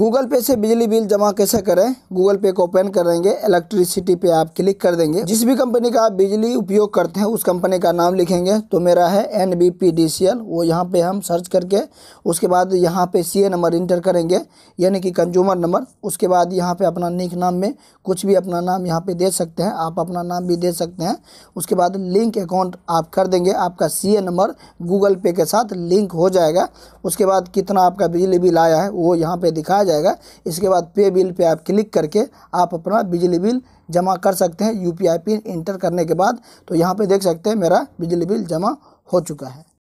Google पे से बिजली बिल जमा कैसे करें गूगल पे को ओपन करेंगे इलेक्ट्रिसिटी पे आप क्लिक कर देंगे जिस भी कंपनी का आप बिजली उपयोग करते हैं उस कंपनी का नाम लिखेंगे तो मेरा है N B P D C L वो यहाँ पे हम सर्च करके उसके बाद यहाँ पे सी ए नंबर इंटर करेंगे यानी कि कंज्यूमर नंबर उसके बाद यहाँ पर अपना निक नाम में कुछ भी अपना नाम यहाँ पर दे सकते हैं आप अपना नाम भी दे सकते हैं उसके बाद लिंक अकाउंट आप कर देंगे आपका सी ए नंबर गूगल पे के साथ लिंक हो जाएगा उसके बाद कितना आपका बिजली बिल आया है वो यहाँ पर दिखाया जाएगा इसके बाद पे बिल पे आप क्लिक करके आप अपना बिजली बिल जमा कर सकते हैं यू पिन इंटर करने के बाद तो यहाँ पे देख सकते हैं मेरा बिजली बिल जमा हो चुका है